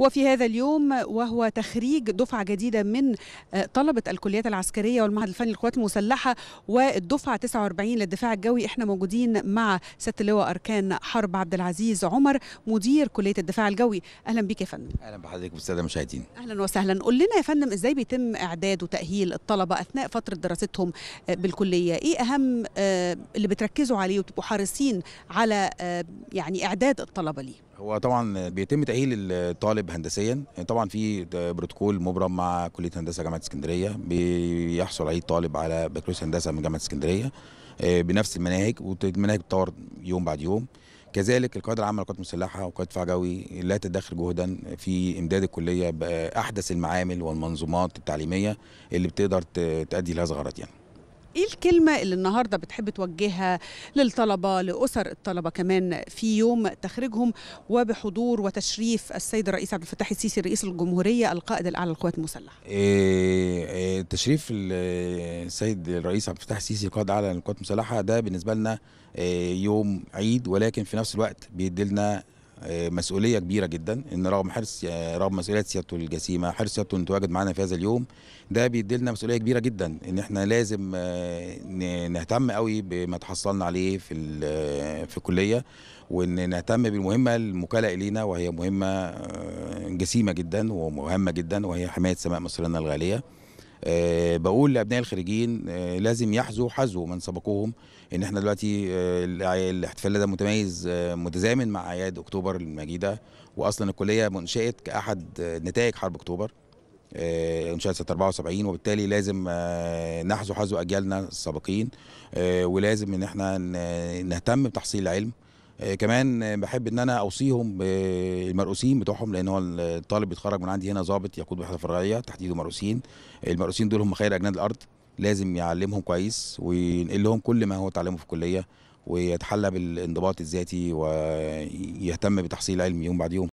وفي هذا اليوم وهو تخريج دفعة جديدة من آه، طلبة الكليات العسكرية والمعهد الفني للقوات المسلحة والدفعة 49 للدفاع الجوي احنا موجودين مع سيادة اللواء أركان حرب عبد العزيز عمر مدير كلية الدفاع الجوي أهلا بك يا فندم أهلا بحضرتك والسادة المشاهدين أهلا وسهلا قول لنا يا فندم إزاي بيتم إعداد وتأهيل الطلبة أثناء فترة دراستهم آه، بالكلية إيه أهم آه، اللي بتركزوا عليه وتبقوا حريصين على يعني إعداد الطلبة ليه هو طبعا بيتم تاهيل الطالب هندسيا طبعا في بروتوكول مبرم مع كليه هندسه جامعه اسكندريه بيحصل عليه طالب على بكالوريوس هندسه من جامعه اسكندريه آه، بنفس المناهج والمناهج بتطور يوم بعد يوم كذلك القيادة العامة للقوات المسلحة وقائد دفاع جوي لا تدخر جهدا في إمداد الكلية بأحدث المعامل والمنظومات التعليمية اللي بتقدر تأدي لهذا الغرض يعني ايه الكلمه اللي النهارده بتحب توجهها للطلبه لاسر الطلبه كمان في يوم تخرجهم وبحضور وتشريف السيد الرئيس عبد الفتاح السيسي رئيس الجمهوريه القائد الاعلى للقوات المسلحه إيه, إيه تشريف السيد الرئيس عبد الفتاح السيسي القائد الاعلى للقوات المسلحه ده بالنسبه لنا إيه يوم عيد ولكن في نفس الوقت لنا آه، مسؤوليه كبيره جدا ان رغم حرص آه، رغم مسؤوليه سيادته الجسيمه حرص سيادته انه تواجد معانا في هذا اليوم ده بيدي لنا مسؤوليه كبيره جدا ان احنا لازم آه، نهتم قوي بما تحصلنا عليه في في الكليه وان نهتم بالمهمه المكلئه لينا وهي مهمه جسيمه جدا ومهمه جدا وهي حمايه سماء مصرنا الغاليه آه، بقول لابناء الخريجين آه، لازم يحذوا حذو من سبقوهم ان احنا دلوقتي آه، الاحتفال ده متميز متزامن مع اعياد اكتوبر المجيده واصلا الكليه منشات كاحد نتائج حرب اكتوبر انشات سنه 74 وبالتالي لازم نحذو حذو اجيالنا السابقين ولازم ان احنا نهتم بتحصيل العلم آه، كمان بحب ان انا اوصيهم بالمرؤوسين بتوعهم لان هو الطالب بيتخرج من عندي هنا ظابط يقود وحده فرعيه تحديده مرؤوسين المرؤوسين دول هم خير اجناد الارض لازم يعلمهم كويس وينقل لهم كل ما هو اتعلمه في الكليه ويتحلى بالانضباط الذاتي ويهتم بتحصيل علمي يوم بعد يوم